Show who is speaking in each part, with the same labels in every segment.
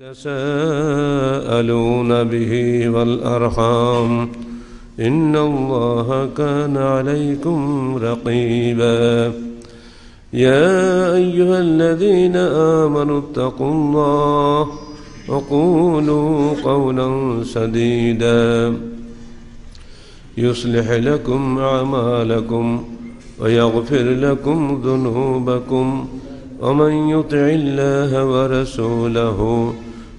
Speaker 1: تساءلون به والأرحام إن الله كان عليكم رقيبا يا أيها الذين آمنوا اتقوا الله وقولوا قولا سديدا يصلح لكم أعمالكم ويغفر لكم ذنوبكم ومن يطع الله ورسوله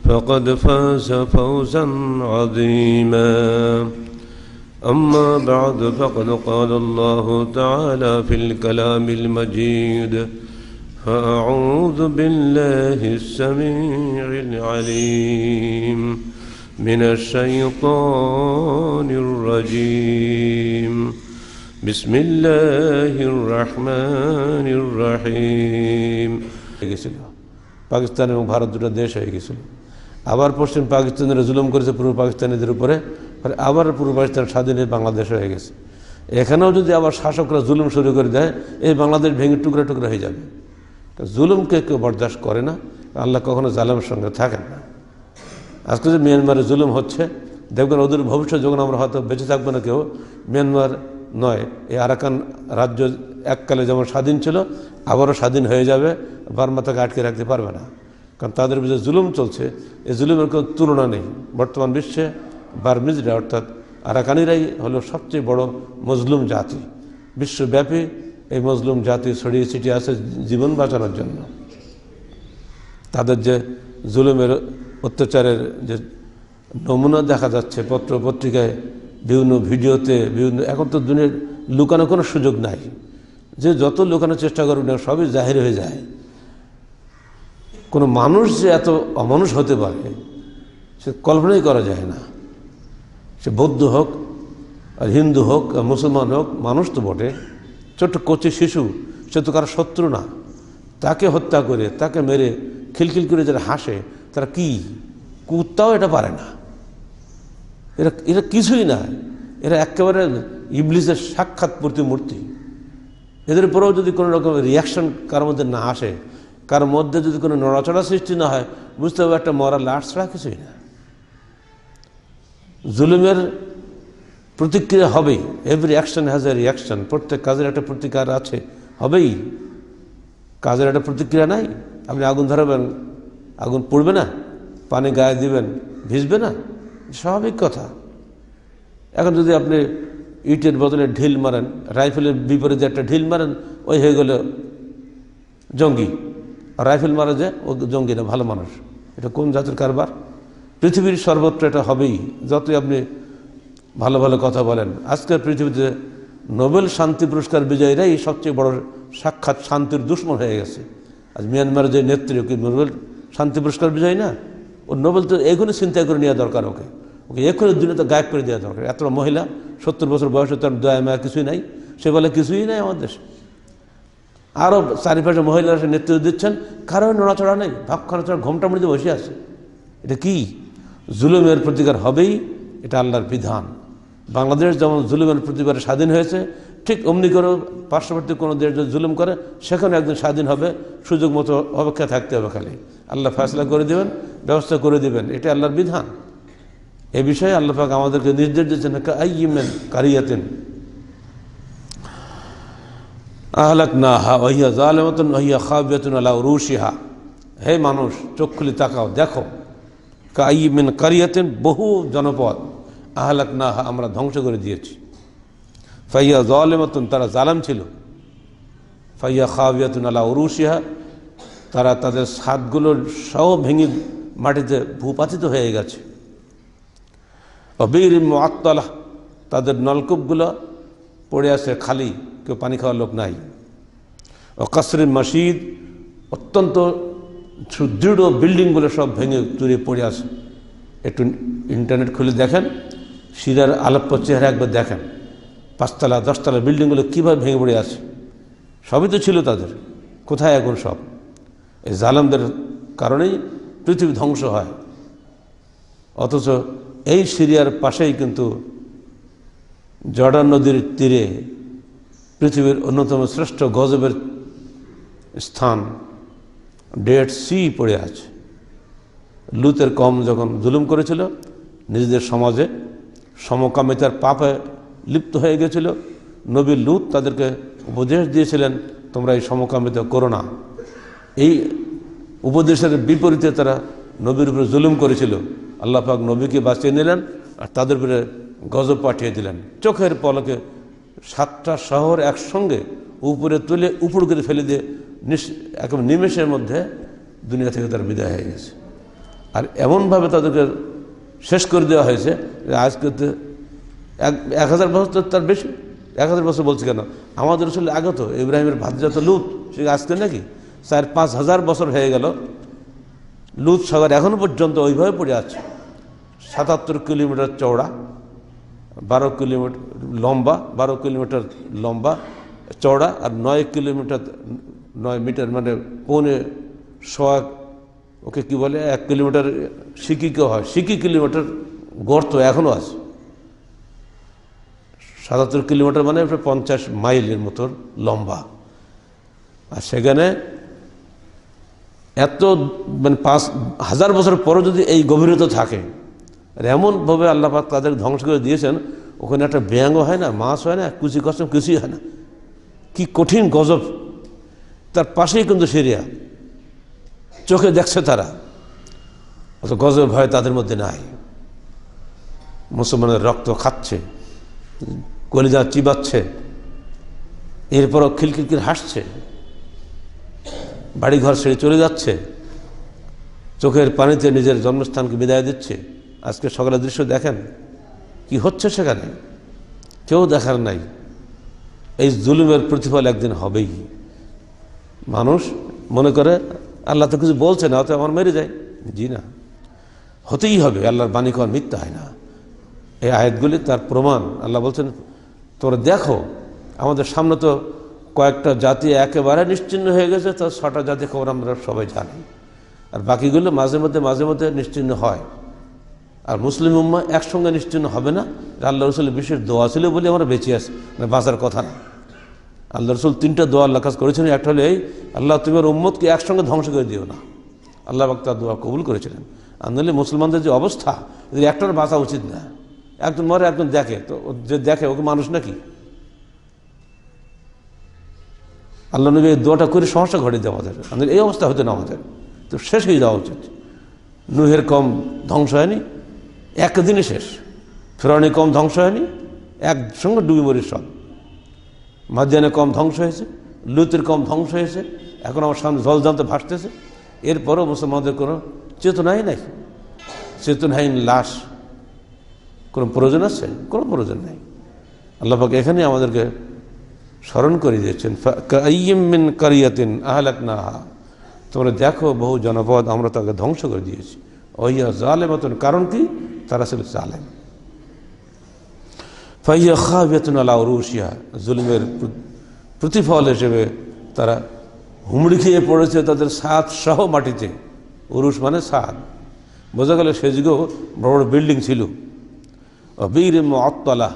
Speaker 1: فقد فاز فوزا عظيما أما بعد فقد قال الله تعالى في الكلام المجيد فأعوذ بالله السميع العليم من الشيطان الرجيم بسم الله الرحمن الرحيم باكستان এবং دولة দুটো هي كسل আবার পশ্চিম পাকিস্তানের জুলুম করেছে পূর্ব পাকিস্তানিদের উপরে ফলে আবার পূর্ব পাকিস্তান স্বাধীন বাংলাদেশ হয়ে গেছে এখানেও যদি আবার শাসকরা জুলুম শুরু করে দেয় এই বাংলাদেশ ভেঙে টুকরা টুকরা হয়ে যাবে জুলুমকে কেউ বরদাস্ত করে না আল্লাহ কখনো জালামের সঙ্গে থাকেন না আজকে যে মিয়ানমারে জুলুম হচ্ছে দেখবেন ওদের ভবিষ্যৎ যখন আমরা হয়তো বেঁচে থাকবো না কেউ মিয়ানমার নয় এই আরাকান রাজ্য এককালে যেমন স্বাধীন ছিল আবারও স্বাধীন হয়ে যাবে বার্মা তাকে আটকে রাখতে পারবে না কারণ তাদের বিরুদ্ধে জুলুম চলছে এই জুলুমের কোনো তুলনা নেই বর্তমান বিশ্বে বার্মিজরা অর্থাৎ আরাকানিরাই হলো সবচেয়ে বড় মজলুম জাতি বিশ্বব্যাপী এই মজলুম জাতি ছড়িয়ে ছিটিয়ে আছে জীবন বাঁচানোর জন্য তাদের যে জুলুমের অত্যাচারের যে নমুনা দেখা যাচ্ছে পত্র পত্রিকায় বিভিন্ন ভিডিওতে বিভিন্ন এখন তো দুনিয়ার লুকানো কোনো সুযোগ নাই যে যত লুকানোর চেষ্টা করবে না সবই জাহির হয়ে যায় কোনো মানুষ যে এত অমানুষ হতে পারে সে কল্পনাই করা যায় না সে বৌদ্ধ হোক আর হিন্দু হোক আর মুসলমান হোক মানুষ তো বটে ছোট্ট কচি শিশু সে তো কারো শত্রু না তাকে হত্যা করে তাকে মেরে খিলখিল করে যারা হাসে তারা কি কুত্তাও এটা পারে না এরা এরা কিছুই না এরা একেবারে ইবলিসের সাক্ষাৎ প্রতিমূর্তি এদের উপরেও যদি কোনো রকমের রিয়াকশন কারোর মধ্যে না আসে কার মধ্যে যদি কোনো নড়াচড়া সৃষ্টি না হয় বুঝতে হবে একটা মরা লাশ ছাড়া কিছুই না জুলুমের প্রতিক্রিয়া হবেই every action has a reaction প্রত্যেক কাজের একটা প্রতিকার আছে হবেই কাজের একটা প্রতিক্রিয়া নাই আপনি আগুন ধরাবেন আগুন পড়বে না পানি গায়ে দিবেন ভিজবে না স্বাভাবিক কথা এখন যদি আপনি ইটের বদলে ঢিল মারেন রাইফেলের বিপরীতে একটা ঢিল মারেন ওই হয়ে গেল জঙ্গি রাইফেল মারা যায় ও জঙ্গি না ভালো মানুষ এটা কোন জাতির কারবার পৃথিবীর সর্বত্র এটা হবেই যতই আপনি ভালো ভালো কথা বলেন আজকের পৃথিবীতে নোবেল শান্তি পুরস্কার বিজয়ীরাই সবচেয়ে বড় সাক্ষাৎ শান্তির দুশ্মন হয়ে গেছে আজ মিয়ানমারের যে নেত্রী ওকে নোবেল শান্তি পুরস্কার বিজয়ী না ও নোবেল তো এখনই চিন্তা করে নেওয়া দরকার ওকে ওকে এখনই তো গায়েব করে দেওয়া দরকার এত মহিলা সত্তর বছর বয়সে তার দয়া মায়া কিছুই নাই সে বলে কিছুই নাই আমাদের দেশে আরও চারিপাশে মহিলারা সে নেতৃত্ব দিচ্ছেন কারো নড়াচড়া নেই ভাগ খরচড়া ঘোমটা মুড়িতে বসে আছে এটা কি জুলুমের প্রতিকার হবেই এটা আল্লাহর বিধান বাংলাদেশ যেমন জুলুমের প্রতিকারে স্বাধীন হয়েছে ঠিক অমনি করে পার্শ্ববর্তী কোনো দেশ যদি জুলুম করে সেখানে একদিন স্বাধীন হবে সুযোগ মতো অপেক্ষা থাকতে হবে খালি আল্লাহ ফেসলা করে দেবেন ব্যবস্থা করে দেবেন এটা আল্লাহর বিধান এ বিষয়ে আল্লাহ পাক আমাদেরকে নির্দেশ দিয়েছেন কারিয়াতেন আহলাক না হা ওহিয়া জালেমতন ওহিয়া খাবিয়তন আলা রুশিহা হে মানুষ চোখ খুলি তাকাও দেখো মিন কারিয়াতেন বহু জনপদ আহলাক না হা আমরা ধ্বংস করে দিয়েছি ফাইয়া মতন তারা জালাম ছিল ফাইয়া খাবিয়াতুন আলা উরুশিহা তারা তাদের সাতগুলো সব ভেঙে মাটিতে ভূপাতিত হয়ে গেছে অবির আত্মালা তাদের নলকূপগুলো পড়ে আছে খালি কেউ পানি খাওয়ার লোক নাই কসরিন মসজিদ অত্যন্ত সুদৃঢ় বিল্ডিংগুলো সব ভেঙে চুরে পড়ে আছে একটু ইন্টারনেট খুলে দেখেন শিরার আলাপ্য চেহারা একবার দেখেন পাঁচতলা দশতলা বিল্ডিংগুলো কীভাবে ভেঙে পড়ে আছে সবই তো ছিল তাদের কোথায় এখন সব এই জালামদের কারণেই পৃথিবী ধ্বংস হয় অথচ এই সিরিয়ার পাশেই কিন্তু জর্ডান নদীর তীরে পৃথিবীর অন্যতম শ্রেষ্ঠ গজবের স্থান ডেড সি পড়ে আছে লুতের কম যখন জুলুম করেছিল নিজেদের সমাজে সমকামিতার পাপে লিপ্ত হয়ে গেছিল নবী লুত তাদেরকে উপদেশ দিয়েছিলেন তোমরা এই সমকামিতা করো না এই উপদেশের বিপরীতে তারা নবীর উপরে জুলুম করেছিল আল্লাহ পাক নবীকে বাঁচিয়ে নিলেন আর তাদের উপরে গজব পাঠিয়ে দিলেন চোখের পলকে সাতটা শহর একসঙ্গে উপরে তুলে উপড় করে ফেলে দিয়ে একদম নিমেষের মধ্যে দুনিয়া থেকে তার বিদায় হয়ে গেছে আর এমনভাবে তাদেরকে শেষ করে দেওয়া হয়েছে আজকে তো এক এক হাজার বছর তো তার বেশি এক হাজার বছর বলছে কেন আমাদের আসলে আগত ইব্রাহিমের ভাতজাত লুত সে আজকে নাকি চার পাঁচ হাজার বছর হয়ে গেল লুত সাগর এখনও পর্যন্ত ওইভাবে পড়ে আছে সাতাত্তর কিলোমিটার চওড়া বারো কিলোমিটার লম্বা বারো কিলোমিটার লম্বা চওড়া আর নয় কিলোমিটার নয় মিটার মানে পৌনে শোয়া ওকে কি বলে এক কিলোমিটার সিকিকে হয় সিকি কিলোমিটার গর্ত এখনও আছে সাতাত্তর কিলোমিটার মানে পঞ্চাশ মাইলের মতো লম্বা আর সেখানে এত মানে পাঁচ হাজার বছর পরও যদি এই গভীরতা থাকে আর এমনভাবে আল্লাপাক তাদের ধ্বংস করে দিয়েছেন ওখানে একটা ব্যাঙও হয় না মাছ হয় না কুচি কষ্ট কিছুই হয় না কি কঠিন গজব তার পাশেই কিন্তু সিরিয়া চোখে দেখছে তারা অত গজব ভয় তাদের মধ্যে নাই মুসলমানের রক্ত খাচ্ছে কলিদা চিবাচ্ছে এরপরও খিলখিলখিল হাসছে বাড়িঘর সেরে চলে যাচ্ছে চোখের পানিতে নিজের জন্মস্থানকে বিদায় দিচ্ছে আজকে সকালে দৃশ্য দেখেন কি হচ্ছে সেখানে কেউ দেখার নাই এই জুলুমের প্রতিফল একদিন হবেই মানুষ মনে করে আল্লাহ তো কিছু বলছে না অত আমার মেরে যায় জি না হতেই হবে আল্লাহর বাণী কর মিথ্যা হয় না এই আয়াতগুলি তার প্রমাণ আল্লাহ বলছেন তোমরা দেখো আমাদের সামনে তো কয়েকটা জাতি একেবারে নিশ্চিন্ন হয়ে গেছে তার ছটা জাতি খবর আমরা সবাই জানি আর বাকিগুলো মাঝে মধ্যে মাঝে মধ্যে নিশ্চিন্ন হয় আর মুসলিম উম্মা একসঙ্গে নিশ্চিন্ন হবে না আল্লাহ রসুলের বিশেষ দোয়া ছিল বলে আমরা বেঁচে আছি মানে বাঁচার কথা না আল্লাহ রসুল তিনটা দোয়া আল্লাহ কাজ করেছিলেন একটা হলে আল্লাহ তুমি উম্মতকে একসঙ্গে ধ্বংস করে দিও না আল্লাহ তার দোয়া কবুল করেছিলেন আন্দোলনে মুসলমানদের যে অবস্থা এদের একটার বাঁচা উচিত না একজন মরে একজন দেখে তো যে দেখে ওকে মানুষ নাকি আল্লাহ নবী এই দোয়াটা করে সমস্যা ঘটে দেয় আমাদের আন্দোলন এই অবস্থা হতে না আমাদের তো শেষ হয়ে যাওয়া উচিত নুহের কম ধ্বংস হয়নি একদিনে শেষ ফেরানি কম ধ্বংস হয়নি একসঙ্গে ডুবি মরির সব মাদিয়ানের কম ধ্বংস হয়েছে লুতের কম ধ্বংস হয়েছে এখন আমার সামনে জল জানতে ভাসতেছে এরপরও মুসলমানদের কোনো চেতনাই নাই চেতনাহীন লাশ কোনো প্রয়োজন আছে কোনো প্রয়োজন নাই আল্লাহকে এখানে আমাদেরকে স্মরণ করে দিয়েছেন ইমিন কারিয়াতিন আহলাক নাহা তোমরা দেখো বহু জনপদ আমরা তাকে ধ্বংস করে দিয়েছি ওইয়া মতন কারণ কি তারা ছিল জালেম ফাইয়া খাবিয়াতুন জুলুমের প্রতিফল হিসেবে তারা হুমড়ি খেয়ে পড়েছে তাদের সাত সহ মাটিতে উরুষ মানে সাত বোঝা গেল সেদিকেও বড় বড় বিল্ডিং ছিল অবির মত্তলা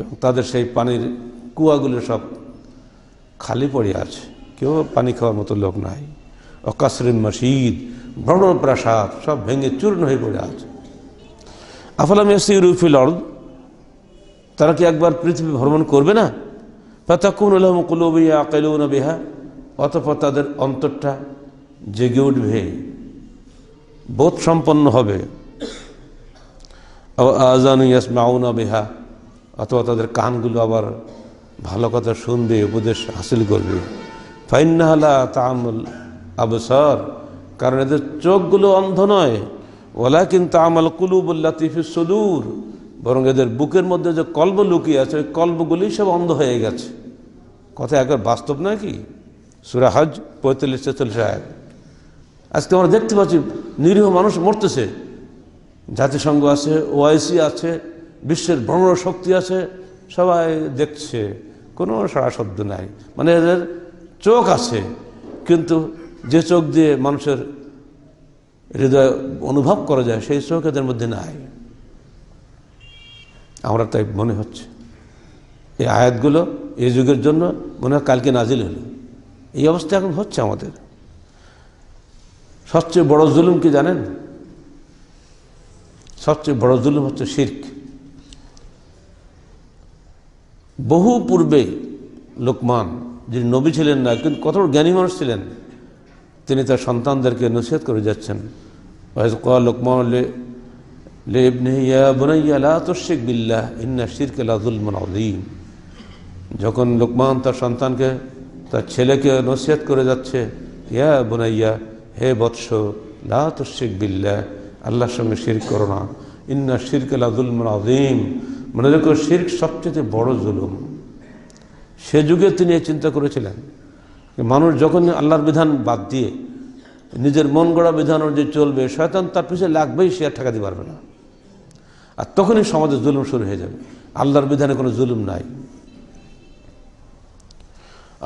Speaker 1: এবং তাদের সেই পানির কুয়াগুলো সব খালি পড়ে আছে কেউ পানি খাওয়ার মতো লোক নাই অকাশ্রিম মসজিদ বড় প্রাসাদ সব ভেঙে চূর্ণ হয়ে পড়ে আছে আফলামিয়া ইয়াসিরু ফিল তারা কি একবার পৃথিবী ভ্রমণ করবে না ফাতাকুন বিহা অতপর তাদের অন্তরটা জেগে উঠবে বোধ সম্পন্ন হবে আজান ইয়াস মাউনা বিহা অথবা তাদের কানগুলো আবার ভালো কথা শুনবে উপদেশ হাসিল করবে ফাইনাহালা তামুল আবসর কারণ এদের চোখগুলো অন্ধ নয় ওলা কিন্তু আমল কুলুবুল্লা তিফিস সদূর বরং এদের বুকের মধ্যে যে কল্প লুকিয়ে আছে ওই কল্পগুলি সব অন্ধ হয়ে গেছে কথা একবার বাস্তব নয় কি সুরাহাজ পঁয়তাল্লিশ তেতাল্লিশ আয়াত আজকে আমরা দেখতে পাচ্ছি নিরীহ মানুষ মরতেছে জাতিসংঘ আছে ওআইসি আছে বিশ্বের ভ্রমণ শক্তি আছে সবাই দেখছে কোনো সারা শব্দ নাই মানে এদের চোখ আছে কিন্তু যে চোখ দিয়ে মানুষের হৃদয় অনুভব করা যায় সেই চোখ এদের মধ্যে নাই আমরা তাই মনে হচ্ছে এই আয়াতগুলো এই যুগের জন্য মনে হয় কালকে নাজিল হলো এই অবস্থা এখন হচ্ছে আমাদের সবচেয়ে বড় জুলুম কি জানেন সবচেয়ে বড় জুলুম হচ্ছে শির্ক বহু পূর্বে লোকমান যিনি নবী ছিলেন না কিন্তু কত জ্ঞানী মানুষ ছিলেন তিনি তার সন্তানদেরকে নসিহত করে যাচ্ছেন লোকমান ইন্না যখন লোকমান তার সন্তানকে তার ছেলেকে নসিহত করে যাচ্ছে ইয়া বোনাইয়া হে বৎস লা বিল্লাহ আল্লাহর সঙ্গে শির করো না ইন্না শিরকে লাজুলমন আদিম মনে রেখো শির্ক সবচেয়ে বড় জুলুম সে যুগে তিনি চিন্তা করেছিলেন মানুষ যখন আল্লাহর বিধান বাদ দিয়ে নিজের মন গড়া বিধান অনুযায়ী চলবে শয়তান তার পিছিয়ে লাগবেই সে আর দিতে পারবে না আর তখনই সমাজে জুলুম শুরু হয়ে যাবে আল্লাহর বিধানে কোনো জুলুম নাই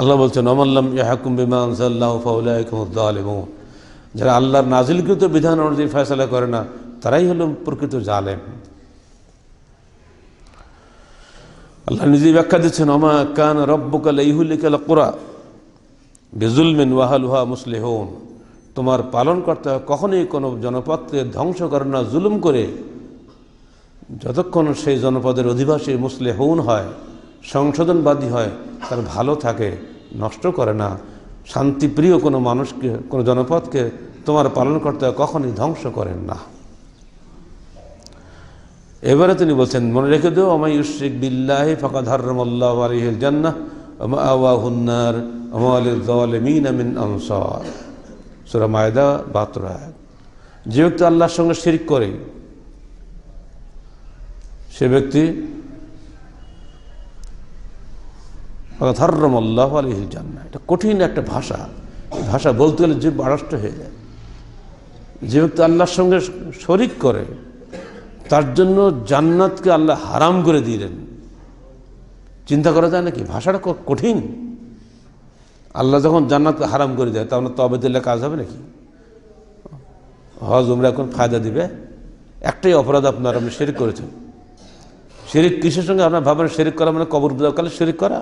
Speaker 1: আল্লাহ বলছেন অমাল্লাম ইয়াহাকুম বিমানসাল্লাহ যারা আল্লাহর নাজিলকৃত বিধান অনুযায়ী ফেসলা করে না তারাই হল প্রকৃত জালেম আল্লাহ নিজেই ব্যাখ্যা দিচ্ছেন অমা কান রব্বকাল ইহুলিকাল কোরা বেজুলমিন ওয়াহালুহা মুসলিহন তোমার পালনকর্তা কখনোই কোনো জনপদকে ধ্বংস করে না জুলুম করে যতক্ষণ সেই জনপদের অধিবাসী মুসলে হৌন হয় সংশোধনবাদী হয় তার ভালো থাকে নষ্ট করে না শান্তিপ্রিয় কোনো মানুষকে কোনো জনপদকে তোমার পালনকর্তা কখনই ধ্বংস করেন না এবারে তিনি বলছেন মনে রেখে দেও আমায় ইউশিক বিল্লাহি ফাঁকা ধর্মল্লাহ জান্না আওয়াহুন্নার আমালিমিন আমিন আনসার সুরা মায়দা বাতরা যে ব্যক্তি আল্লাহর সঙ্গে শিরিক করে সে ব্যক্তি ধর্রম আল্লাহ আলহিল জান্না এটা কঠিন একটা ভাষা ভাষা বলতে গেলে জীব আড়ষ্ট হয়ে যায় যে ব্যক্তি আল্লাহর সঙ্গে শরিক করে তার জন্য জান্নাতকে আল্লাহ হারাম করে দিলেন চিন্তা করা যায় নাকি ভাষাটা কঠিন আল্লাহ যখন জান্নাতকে হারাম করে দেয় তখন তবে দিলে কাজ হবে নাকি হজ উমরা এখন ফায়দা দিবে একটাই অপরাধ আপনার আপনি শেরিক করেছেন শেরিক কিসের সঙ্গে আপনার ভাবেন শেরিক করা মানে কবর কালে শেরিক করা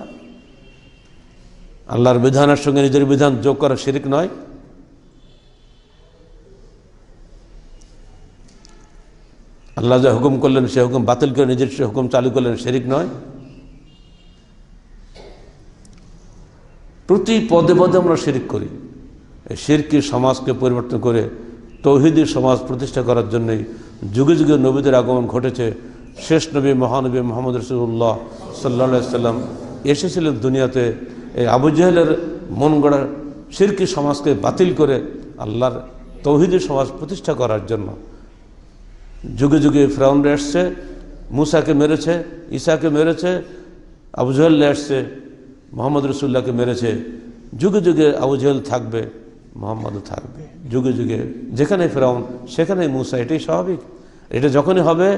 Speaker 1: আল্লাহর বিধানের সঙ্গে নিজের বিধান যোগ করা শেরিক নয় আল্লাহ যে হুকুম করলেন সে হুকুম বাতিল করে নিজের সে হুকুম চালু করলেন শেরিক নয় প্রতি পদে পদে আমরা শিরিক করি শিরকি সমাজকে পরিবর্তন করে তৌহিদি সমাজ প্রতিষ্ঠা করার জন্যই যুগে যুগে নবীদের আগমন ঘটেছে শেষ নবী মহানবী মোহাম্মদ রসুল্লাহ সাল্লা সাল্লাম এসেছিলেন দুনিয়াতে এই আবু জাহেলের মন গড়ার সিরকি সমাজকে বাতিল করে আল্লাহর তৌহিদি সমাজ প্রতিষ্ঠা করার জন্য যুগে যুগে ফ্রাউনরা এসছে মুসাকে মেরেছে ঈশাকে মেরেছে আবু জাহেল্লা এসছে মোহাম্মদ রসুল্লাহকে মেরেছে যুগে যুগে আবু জাহেল থাকবে মোহাম্মদও থাকবে যুগে যুগে যেখানে ফেরাউন সেখানে মুসা এটাই স্বাভাবিক এটা যখনই হবে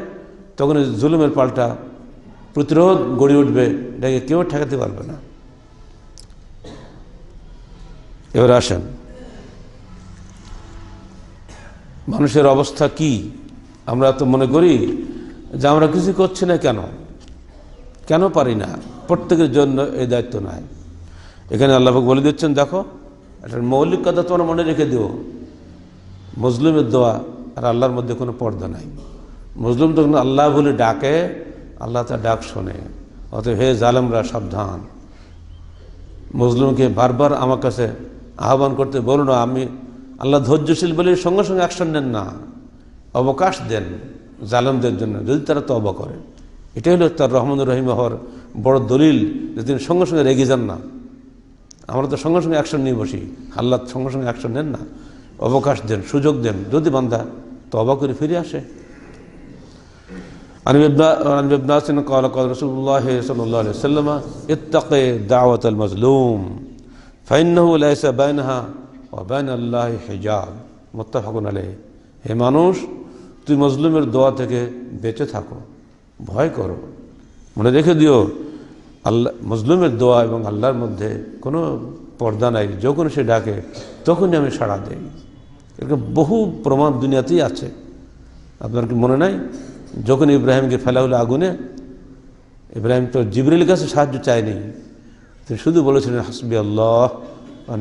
Speaker 1: তখন জুলুমের পাল্টা প্রতিরোধ গড়ে উঠবে এটাকে কেউ ঠেকাতে পারবে না এবার আসেন মানুষের অবস্থা কি আমরা তো মনে করি যে আমরা কিছু করছি না কেন কেন পারি না প্রত্যেকের জন্য এই দায়িত্ব নাই এখানে আল্লাহাক বলে দিচ্ছেন দেখো একটা মৌলিক কথা তোমার মনে রেখে দিও মজলুমের দোয়া আর আল্লাহর মধ্যে কোনো পর্দা নাই মজলুম যখন আল্লাহ বলে ডাকে আল্লাহ তার ডাক শোনে অতএব হে জালামরা সাবধান মজলুমকে বারবার আমার কাছে আহ্বান করতে বলো না আমি আল্লাহ ধৈর্যশীল বলে সঙ্গে সঙ্গে অ্যাকশন নেন না অবকাশ দেন জালামদের জন্য যদি তারা অবা করে এটাই হলো তার রহমানুর রহিম হওয়ার বড় দলিল যে তিনি সঙ্গে সঙ্গে রেগে যান না আমরা তো সঙ্গে সঙ্গে অ্যাকশন নিয়ে বসি আল্লাহ সঙ্গে সঙ্গে অ্যাকশন নেন না অবকাশ দেন সুযোগ দেন যদি বান্ধা অবা করে ফিরে আসে হে মানুষ তুই মজলুমের দোয়া থেকে বেঁচে থাকো ভয় করো মনে রেখে দিও আল্লাহ মজলুমের দোয়া এবং আল্লাহর মধ্যে কোনো পর্দা নাই যখন সে ডাকে তখনই আমি সাড়া দেই এরকম বহু প্রমাণ দুনিয়াতেই আছে আপনার কি মনে নাই যখন ইব্রাহিমকে ফেলা হলো আগুনে ইব্রাহিম তো জিবরিল কাছে সাহায্য চায়নি তিনি শুধু বলেছিলেন হাসবি আল্লাহ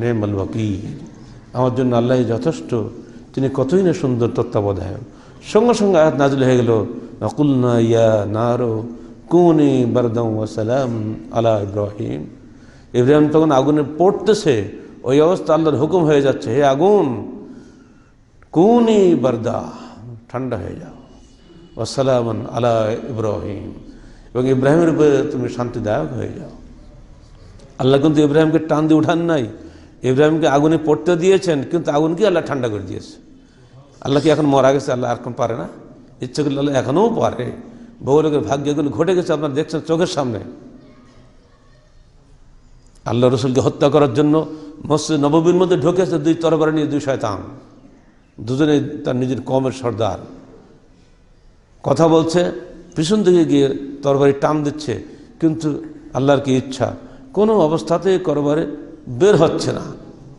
Speaker 1: নেমাল ওয়াকি আমার জন্য আল্লাহ যথেষ্ট তিনি কতই না সুন্দর তত্ত্বাবধায়ক সঙ্গে সঙ্গে আয়াত নাজুল হয়ে গেল নকুলনা ইয়া নারো কুনি বারদম ওয়াসালাম আলা ইব্রাহিম ইব্রাহিম তখন আগুনে পড়তেছে ওই অবস্থা আল্লাহর হুকুম হয়ে যাচ্ছে হে আগুন কুনি বারদা ঠান্ডা হয়ে যাও ওসালাম আলা ইব্রাহিম এবং ইব্রাহিমের উপরে তুমি শান্তিদায়ক হয়ে যাও আল্লাহ কিন্তু ইব্রাহিমকে টান দিয়ে উঠান নাই ইব্রাহিমকে আগুনে পড়তে দিয়েছেন কিন্তু আগুনকে আল্লাহ ঠান্ডা করে দিয়েছে আল্লাহ কি এখন মরা গেছে আল্লাহ এখন পারে না ইচ্ছে করলে আল্লাহ এখনও পারে বহু লোকের ভাগ্যগুলো ঘটে গেছে আপনার দেখছেন চোখের সামনে আল্লাহ রসুলকে হত্যা করার জন্য মসজিদ নববীর মধ্যে ঢুকেছে দুই তরবারি নিয়ে দুই শয়তান দুজনে তার নিজের কমের সর্দার কথা বলছে পিছন দিকে গিয়ে তরবারি টান দিচ্ছে কিন্তু আল্লাহর কি ইচ্ছা কোনো অবস্থাতে করবারে বের হচ্ছে না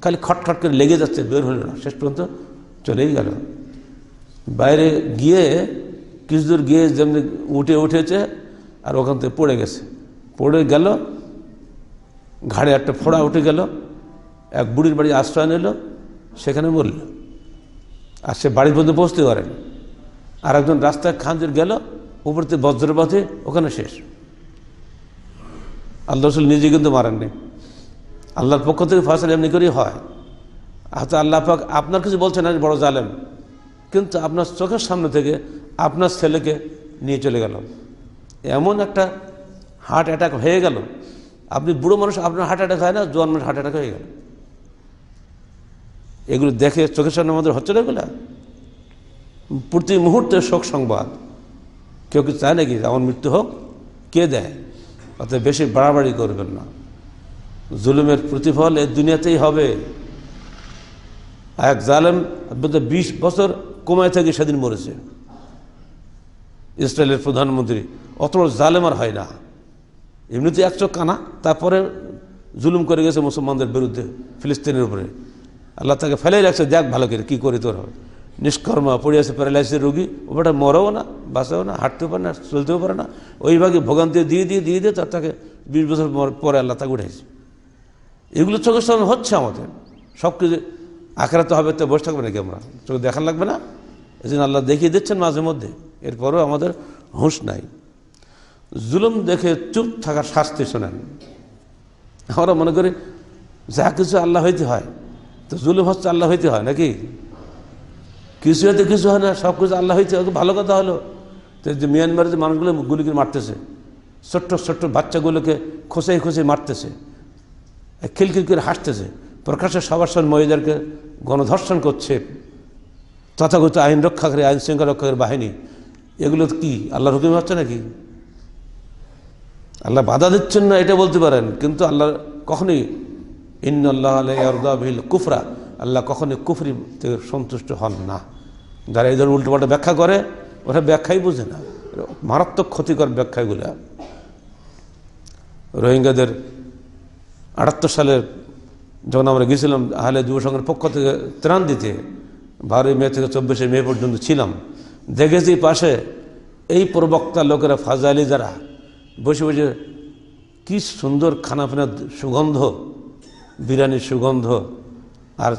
Speaker 1: খালি খটখট করে লেগে যাচ্ছে বের হলো না শেষ পর্যন্ত চলেই গেল বাইরে গিয়ে কিছু দূর গিয়ে যেমনি উঠে উঠেছে আর ওখান থেকে পড়ে গেছে পড়ে গেল ঘাড়ে একটা ফোড়া উঠে গেল এক বুড়ির বাড়ি আশ্রয় নিল সেখানে মরল আর সে বাড়ির পর্যন্ত পৌঁছতে পারেনি আর একজন রাস্তায় খাঞ্জর গেল উপরতে বজ্রপাতে ওখানে শেষ আল্লাহ রসুল নিজে কিন্তু মারেননি আল্লাহর পক্ষ থেকে ফসল এমনি করেই হয় হয়তো আচ্ছা, আল্লাহ পাক আপনার কিছু বলছেন আজ বড় জালেম কিন্তু আপনার চোখের সামনে থেকে আপনার ছেলেকে নিয়ে চলে গেল এমন একটা হার্ট অ্যাটাক হয়ে গেল আপনি বুড়ো মানুষ আপনার হার্ট অ্যাটাক হয় না জোয়ান মানুষ হার্ট অ্যাটাক হয়ে গেল এগুলো দেখে চোখের সামনে আমাদের হচ্ছে না এগুলা প্রতি মুহূর্তে শোক সংবাদ কেউ কি চায় নাকি আমার মৃত্যু হোক কে দেয় অত বেশি বাড়াবাড়ি করবেন না জুলুমের প্রতিফল এ দুনিয়াতেই হবে এক জালেম বিশ বছর কমায় থেকে সেদিন মরেছে ইসরায়েলের প্রধানমন্ত্রী অত জালেম আর হয় না এমনিতে এক চোখ কানা তারপরে জুলুম করে গেছে মুসলমানদের বিরুদ্ধে ফিলিস্তিনের উপরে আল্লাহ তাকে ফেলে রাখছে দেখ ভালো করে কী করে তোর হবে নিষ্কর্ম পড়ে আছে প্যারালাইসিসের রোগী ওটা মরেও না বাঁচাও না হাঁটতেও পারে না চলতেও পারে না ওইভাবে ভোগান্তি দিয়ে দিয়ে দিয়ে দিয়ে তার তাকে বিশ বছর পরে আল্লাহ তাকে উঠেছে এগুলো চোখের সামনে হচ্ছে আমাদের সব কিছু তো হবে তো বসে থাকবে নাকি আমরা চোখে দেখার লাগবে না এই জন্য আল্লাহ দেখিয়ে দিচ্ছেন মাঝে মধ্যে এরপরও আমাদের হুঁশ নাই জুলুম দেখে চুপ থাকার শাস্তি শোনেন আমরা মনে করি যা কিছু আল্লাহ হইতে হয় তো জুলুম হচ্ছে আল্লাহ হইতে হয় নাকি কিছু হয়তো কিছু হয় না সব কিছু আল্লাহ হয়েছে ভালো কথা হলো তো যে মিয়ানমারে যে মানুষগুলো গুলি করে মারতেছে ছোট্ট ছোট্ট বাচ্চাগুলোকে খোঁচাই খোঁচে মারতেছে খিলখিল করে হাসতেছে প্রকাশ্যে সবার সঙ্গে মহিলাদেরকে গণধর্ষণ করছে তথাগত আইন রক্ষাকারী আইন শৃঙ্খলা রক্ষাকারী বাহিনী এগুলো কি আল্লাহর হুকুম হচ্ছে নাকি আল্লাহ বাধা দিচ্ছেন না এটা বলতে পারেন কিন্তু আল্লাহ কখনোই ইন্নআল্লাহ আলহ কুফরা আল্লাহ কখনো কুফরি থেকে সন্তুষ্ট হন না যারা এই ধরনের উল্টোপাল্টা ব্যাখ্যা করে ওরা ব্যাখ্যাই বুঝে না মারাত্মক ক্ষতিকর ব্যাখ্যাগুলো রোহিঙ্গাদের আটাত্তর সালের যখন আমরা গেছিলাম আহলে যুব সংঘের পক্ষ থেকে ত্রাণ দিতে বারোই মে থেকে চব্বিশে মে পর্যন্ত ছিলাম দেখেছি পাশে এই প্রবক্তা লোকেরা ফাজালি যারা বসে বসে কি সুন্দর খানাপিনার সুগন্ধ বিরিয়ানির সুগন্ধ আর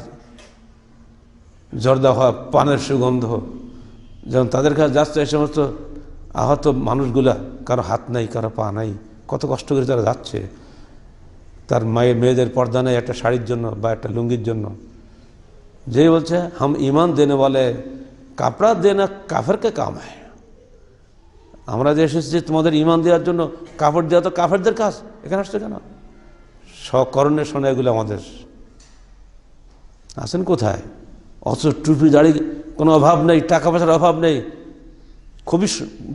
Speaker 1: জর্দা হওয়া পানের সুগন্ধ যখন তাদের কাছে যাচ্ছে এই সমস্ত আহত মানুষগুলা কারো হাত নাই কারো পা নাই কত কষ্ট করে তারা যাচ্ছে তার মায়ের মেয়েদের পর্দা নেই একটা শাড়ির জন্য বা একটা লুঙ্গির জন্য যেই বলছে হাম ইমান দেনে বলে কাপড়া না কাফেরকে কাম হয় আমরা যে এসেছি তোমাদের ইমান দেওয়ার জন্য কাপড় দেওয়া তো কাফেরদের কাজ এখানে আসছে কেন স্বকরণের শোনা এগুলো আমাদের আছেন কোথায় অথচ টুপি দাড়ি কোনো অভাব নেই টাকা পয়সার অভাব নেই খুবই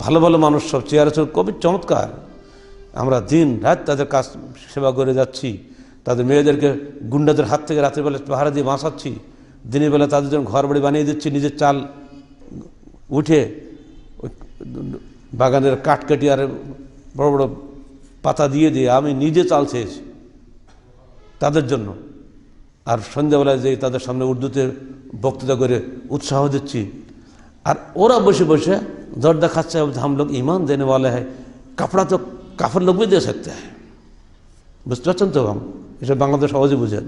Speaker 1: ভালো ভালো মানুষ সব চেয়ার আছে খুবই চমৎকার আমরা দিন রাত তাদের কাজ সেবা করে যাচ্ছি তাদের মেয়েদেরকে গুন্ডাদের হাত থেকে রাত্রিবেলা পাহারা দিয়ে বাঁচাচ্ছি দিনের বেলা তাদের জন্য ঘর বাড়ি বানিয়ে দিচ্ছি নিজের চাল উঠে বাগানের কাঠ কেটে আর বড় বড় পাতা দিয়ে দিয়ে আমি নিজে চাল চেয়েছি তাদের জন্য আর সন্ধ্যাবেলায় যে তাদের সামনে উর্দুতে বক্তৃতা করে উৎসাহ দিচ্ছি আর ওরা বসে বসে দরদা খাচ্ছে হাম লোক ইমান দেনে বলে হয় কাপড়া তো কাপড় লোক দিয়ে থাকতে হয় বুঝতে পারছেন তো ভাম এসব বাংলাদেশ সহজে বুঝেন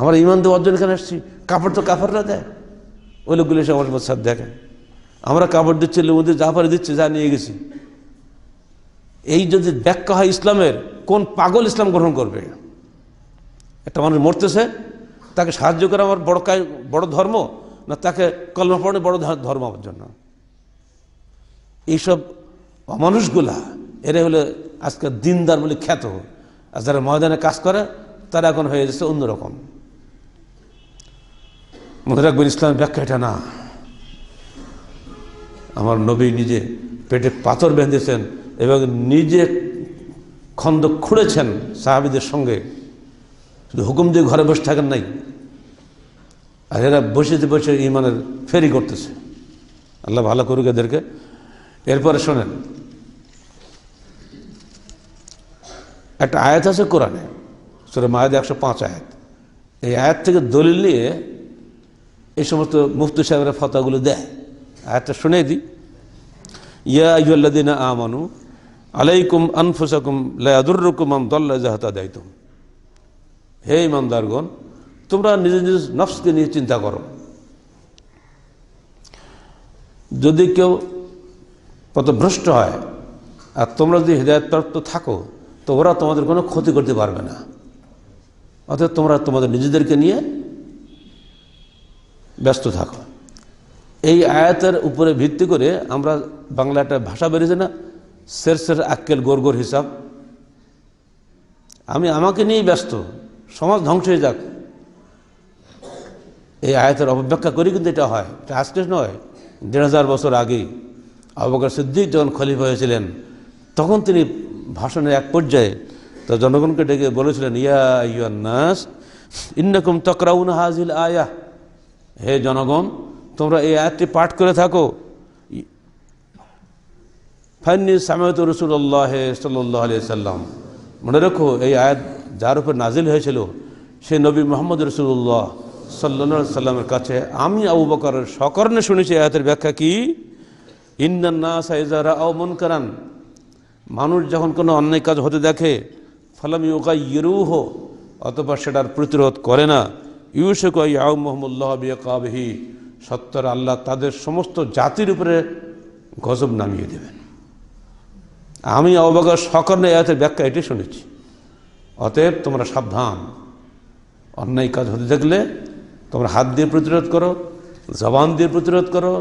Speaker 1: আমরা ইমান দেওয়ার অর্জন এখানে এসেছি কাপড় তো কাপড়রা দেয় ওই লোকগুলো এসে আমার সাথে দেখে আমরা কাপড় দিচ্ছি লোকদের যা পারে দিচ্ছে যা নিয়ে গেছি এই যদি ব্যাখ্যা হয় ইসলামের কোন পাগল ইসলাম গ্রহণ করবে একটা মানুষ মরতেছে তাকে সাহায্য করা আমার বড় কাজ বড় ধর্ম না তাকে কলমা পড়ে বড় ধর্ম আমার জন্য এইসব অমানুষগুলা এরা হলে আজকাল দিনদার বলে খ্যাত আর যারা ময়দানে কাজ করে তারা এখন হয়ে যাচ্ছে অন্যরকম মুদরাকবুল ইসলাম ব্যাখ্যা এটা না আমার নবী নিজে পেটে পাথর বেঁধেছেন এবং নিজে খন্দ খুঁড়েছেন সাহাবিদের সঙ্গে শুধু হুকুম দিয়ে ঘরে বসে থাকেন নাই আর এরা বসে বসে ইমানের ফেরি করতেছে আল্লাহ ভালো করুক এদেরকে এরপরে শোনেন একটা আয়াত আছে কোরআনে সুরে মায়াদ একশো পাঁচ আয়াত এই আয়াত থেকে দলিল নিয়ে এই সমস্ত মুফতি সাহেবের ফতাগুলো দেয় আয়াতটা শুনে দিই ইয়া ইউল্লাদিনা আমানু আলাইকুম আনফুসাকুম লায়াদুরকুম আম দল্লা জাহাতা দায়তুম হে ইমানদারগণ তোমরা নিজ নিজ নফসকে নিয়ে চিন্তা করো যদি কেউ পথভ্রষ্ট হয় আর তোমরা যদি হৃদয়তপ্রাপ্ত থাকো তো ওরা তোমাদের কোনো ক্ষতি করতে পারবে না অর্থাৎ তোমরা তোমাদের নিজেদেরকে নিয়ে ব্যস্ত থাকো এই আয়াতের উপরে ভিত্তি করে আমরা বাংলা একটা ভাষা বেরিয়েছে না শের শের আক্কেল গোর গোর হিসাব আমি আমাকে নিয়েই ব্যস্ত সমাজ ধ্বংস হয়ে যাক এই আয়াতের অপব্যাখ্যা করি কিন্তু এটা হয় এটা আজকে নয় দেড় হাজার বছর আগে আবুবকর সিদ্দিক যখন খলিফ হয়েছিলেন তখন তিনি ভাষণের এক পর্যায়ে তো জনগণকে ডেকে বলেছিলেন ইয়া ইয়ান্নাস ইন্নকুম তকরাউন হাজিল আয়া হে জনগণ তোমরা এই আয়াতটি পাঠ করে থাকো ফাইনি সামেত রসুল্লাহ সাল্লাহ সাল্লাম মনে রেখো এই আয়াত যার উপর নাজিল হয়েছিল সে নবী মোহাম্মদ রসুল্লাহ সাল্লা সাল্লামের কাছে আমি আবু বকরের সকর্ণে শুনেছি আয়াতের ব্যাখ্যা কি ইন্দান সাইজারা আও মানুষ যখন কোনো অন্যায় কাজ হতে দেখে ফালাম ওকা ইরুহ অথবা সেটার প্রতিরোধ করে না ইউসুক আউ মোহাম্মুল্লাহ বিয়াকাবহি সত্তর আল্লাহ তাদের সমস্ত জাতির উপরে গজব নামিয়ে দেবেন আমি অবাক সকর্ণে এতে ব্যাখ্যা এটি শুনেছি অতএব তোমরা সাবধান অন্যায় কাজ হতে থাকলে তোমরা হাত দিয়ে প্রতিরোধ করো জবান দিয়ে প্রতিরোধ করো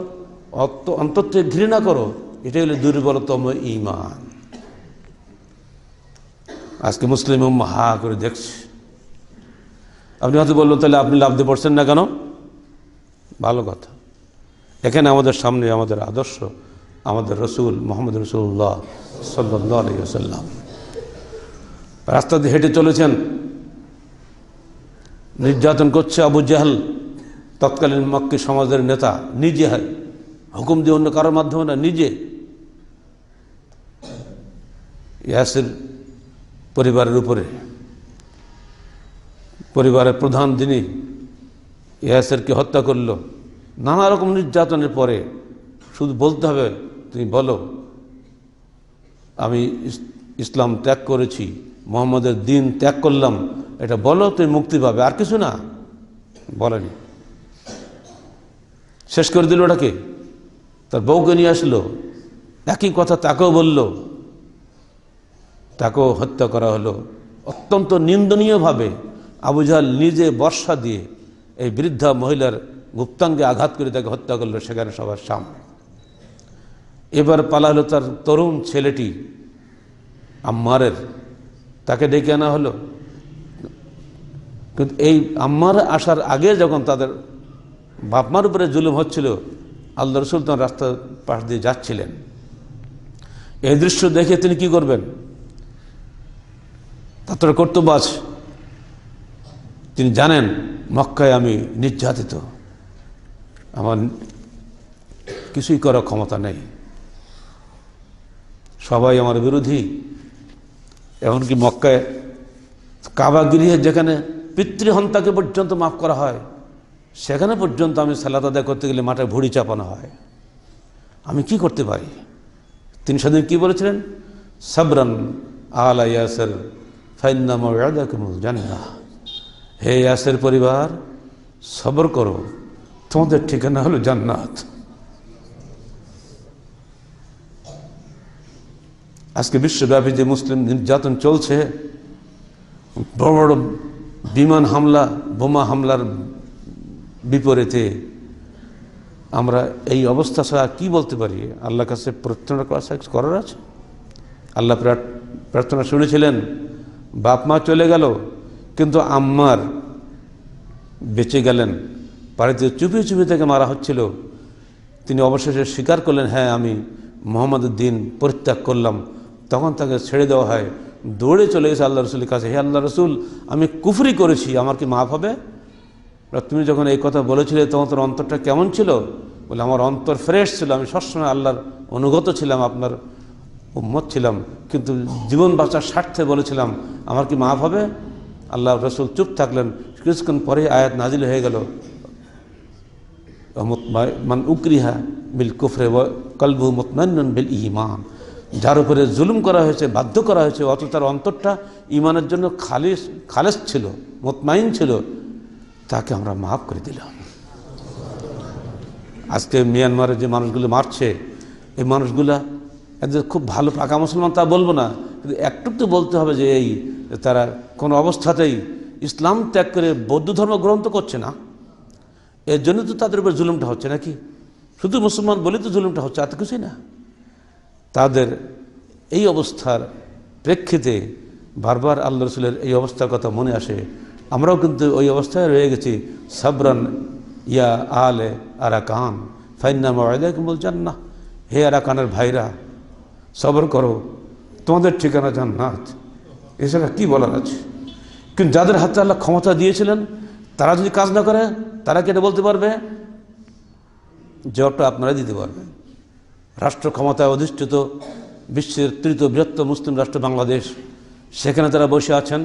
Speaker 1: অন্তত ঘৃণা করো এটা হলো দুর্বলতম ইমান আজকে মুসলিম হা করে দেখছে আপনি হয়তো বললেন তাহলে আপনি লাভ দিয়ে পড়ছেন না কেন ভালো কথা এখানে আমাদের সামনে আমাদের আদর্শ আমাদের রসুল মোহাম্মদ রসুল্লাহ সাল্লাহ আলিয়া সাল্লাম রাস্তা দিয়ে হেঁটে চলেছেন নির্যাতন করছে আবু জাহাল তৎকালীন মক্কি সমাজের নেতা নিজে হুকুম দিয়ে অন্য কারোর মাধ্যমে না নিজে ইয়াসের পরিবারের উপরে পরিবারের প্রধান যিনি ইয়াসেরকে হত্যা করল নানা রকম নির্যাতনের পরে শুধু বলতে হবে তুমি বলো আমি ইসলাম ত্যাগ করেছি মোহাম্মদের দিন ত্যাগ করলাম এটা বলো তুই মুক্তি পাবে আর কিছু না বলেনি শেষ করে দিল ওটাকে তার বউকে নিয়ে আসলো একই কথা তাকেও বলল তাকেও হত্যা করা হলো অত্যন্ত নিন্দনীয়ভাবে আবু জাহাল নিজে বর্ষা দিয়ে এই বৃদ্ধা মহিলার গুপ্তাঙ্গে আঘাত করে তাকে হত্যা করলো সেখানে সবার সামনে এবার পালা হলো তার তরুণ ছেলেটি আম্মারের তাকে ডেকে আনা হলো কিন্তু এই আম্মার আসার আগে যখন তাদের বাপমার উপরে জুলুম হচ্ছিল আল্লাহ রসুল তখন রাস্তার পাশ দিয়ে যাচ্ছিলেন এই দৃশ্য দেখে তিনি কি করবেন তার কর্তব্য আছে তিনি জানেন মক্কায় আমি নির্যাতিত আমার কিছুই করার ক্ষমতা নেই সবাই আমার বিরোধী এমনকি মক্কায় গৃহে যেখানে পিতৃহন্তাকে পর্যন্ত মাফ করা হয় সেখানে পর্যন্ত আমি সালাদ আদায় করতে গেলে মাঠে ভুড়ি চাপানো হয় আমি কি করতে পারি তিনি সেদিন কী বলেছিলেন সাবরান আলা ইয়াসের জানি না হে ইয়াসের পরিবার সবর করো তোমাদের ঠিকানা হলো জান্নাত আজকে বিশ্বব্যাপী যে মুসলিম নির্যাতন চলছে বড় বড় বিমান হামলা বোমা হামলার বিপরীতে আমরা এই অবস্থা ছাড়া কী বলতে পারি আল্লাহ কাছে প্রার্থনা করার আছে আল্লাহ প্রার্থনা শুনেছিলেন বাপ মা চলে গেল কিন্তু আম্মার বেঁচে গেলেন বাড়িতে চুপি চুপি থেকে মারা হচ্ছিল তিনি অবশেষে স্বীকার করলেন হ্যাঁ আমি মোহাম্মদ উদ্দিন পরিত্যাগ করলাম তখন তাকে ছেড়ে দেওয়া হয় দৌড়ে চলে গেছে আল্লাহ রসুলের কাছে হে আল্লাহ রসুল আমি কুফরি করেছি আমার কি মাফ হবে তুমি যখন এই কথা বলেছিলে তখন তোর অন্তরটা কেমন ছিল বলে আমার অন্তর ফ্রেশ ছিল আমি সবসময় আল্লাহর অনুগত ছিলাম আপনার উম্মত ছিলাম কিন্তু জীবন বাঁচার স্বার্থে বলেছিলাম আমার কি মাফ হবে আল্লাহ রসুল চুপ থাকলেন কিছুক্ষণ পরে আয়াত নাজিল হয়ে গেল মান উকরিহা বিল কুফরে কলবু মতমান বিল ইমান যার উপরে জুলুম করা হয়েছে বাধ্য করা হয়েছে অত তার অন্তরটা ইমানের জন্য খালিস খালেস ছিল মতমাইন ছিল তাকে আমরা মাফ করে দিলাম আজকে মিয়ানমারে যে মানুষগুলো মারছে এই মানুষগুলা একদম খুব ভালো পাকা মুসলমান তা বলবো না কিন্তু একটু তো বলতে হবে যে এই তারা কোনো অবস্থাতেই ইসলাম ত্যাগ করে বৌদ্ধ ধর্ম গ্রহণ তো করছে না এর জন্য তো তাদের উপর জুলুমটা হচ্ছে নাকি শুধু মুসলমান বলেই তো জুলুমটা হচ্ছে আর কিছুই না তাদের এই অবস্থার প্রেক্ষিতে বারবার আল্লাহ রসুলের এই অবস্থার কথা মনে আসে আমরাও কিন্তু ওই অবস্থায় রয়ে গেছি সাবরান ইয়া আলে আরাকান ফাইন্না ময়দাকে বলছেন না হে কানের ভাইরা সবর করো তোমাদের ঠিকানা যান না এছাড়া কী বলার আছে কিন্তু যাদের হাতে আল্লাহ ক্ষমতা দিয়েছিলেন তারা যদি কাজ না করে তারা কি এটা বলতে পারবে জবটা আপনারা দিতে পারবেন রাষ্ট্র ক্ষমতায় অধিষ্ঠিত বিশ্বের তৃতীয় বৃহত্তম মুসলিম রাষ্ট্র বাংলাদেশ সেখানে তারা বসে আছেন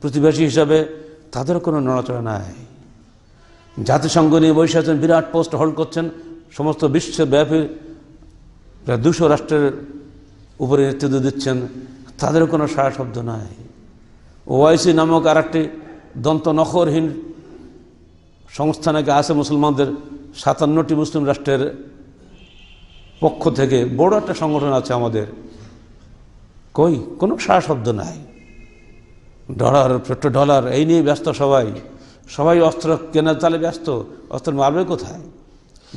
Speaker 1: প্রতিবেশী হিসাবে তাদের কোনো নড়াচড়া নাই জাতিসংঘ নিয়ে বসে আছেন বিরাট পোস্ট হোল্ড করছেন সমস্ত বিশ্বব্যাপী প্রায় দুশো রাষ্ট্রের উপরে নেতৃত্ব দিচ্ছেন তাদের কোনো সারা শব্দ নাই ওআইসি নামক আর একটি নখরহীন সংস্থা নাকি আছে মুসলমানদের সাতান্নটি মুসলিম রাষ্ট্রের পক্ষ থেকে বড় একটা সংগঠন আছে আমাদের কই কোনো সারা শব্দ নাই ডলার পেট্রো ডলার এই নিয়ে ব্যস্ত সবাই সবাই অস্ত্র কেনার তালে ব্যস্ত অস্ত্র মারবে কোথায়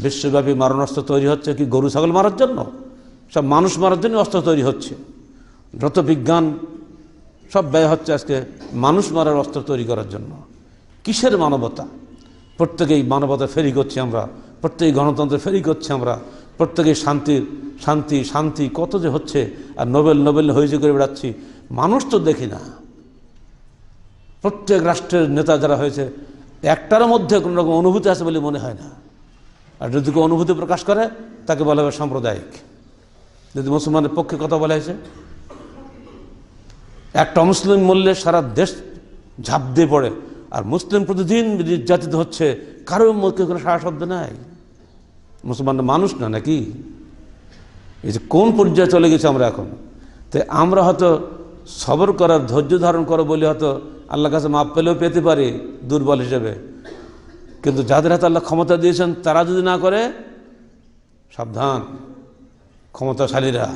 Speaker 1: বিশ্বব্যাপী মারণাস্ত্র তৈরি হচ্ছে কি গরু ছাগল মারার জন্য সব মানুষ মারার জন্য অস্ত্র তৈরি হচ্ছে যত বিজ্ঞান সব ব্যয় হচ্ছে আজকে মানুষ মারার অস্ত্র তৈরি করার জন্য কিসের মানবতা প্রত্যেকেই মানবতা ফেরি করছি আমরা প্রত্যেকেই গণতন্ত্র ফেরি করছি আমরা প্রত্যেকেই শান্তির শান্তি শান্তি কত যে হচ্ছে আর নোবেল নোবেল হয়েছে করে বেড়াচ্ছি মানুষ তো দেখি না প্রত্যেক রাষ্ট্রের নেতা যারা হয়েছে একটার মধ্যে কোনো রকম অনুভূতি আছে বলে মনে হয় না আর যদি কেউ অনুভূতি প্রকাশ করে তাকে বলা হবে সাম্প্রদায়িক যদি মুসলমানের পক্ষে কথা বলা হয়েছে একটা মুসলিম মূল্যে সারা দেশ ঝাঁপ দিয়ে পড়ে আর মুসলিম প্রতিদিন নির্যাতিত হচ্ছে কারো মধ্যে কোনো সারা শব্দ নাই মুসলমানরা মানুষ না নাকি এই যে কোন পর্যায়ে চলে গেছে আমরা এখন তাই আমরা হয়তো সবর করার ধৈর্য ধারণ করো বলে হয়তো আল্লাহ কাছে মাপ পেলেও পেতে পারি দুর্বল হিসেবে কিন্তু যাদের হাতে আল্লাহ ক্ষমতা দিয়েছেন তারা যদি না করে সাবধান ক্ষমতাশালীরা